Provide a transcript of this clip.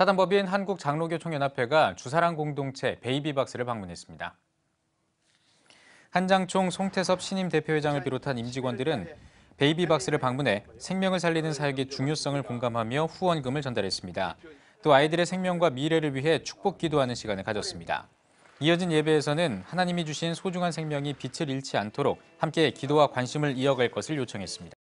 사단법인 한국장로교총연합회가 주사랑 공동체 베이비박스를 방문했습니다. 한장총 송태섭 신임 대표회장을 비롯한 임직원들은 베이비박스를 방문해 생명을 살리는 사역의 중요성을 공감하며 후원금을 전달했습니다. 또 아이들의 생명과 미래를 위해 축복 기도하는 시간을 가졌습니다. 이어진 예배에서는 하나님이 주신 소중한 생명이 빛을 잃지 않도록 함께 기도와 관심을 이어갈 것을 요청했습니다.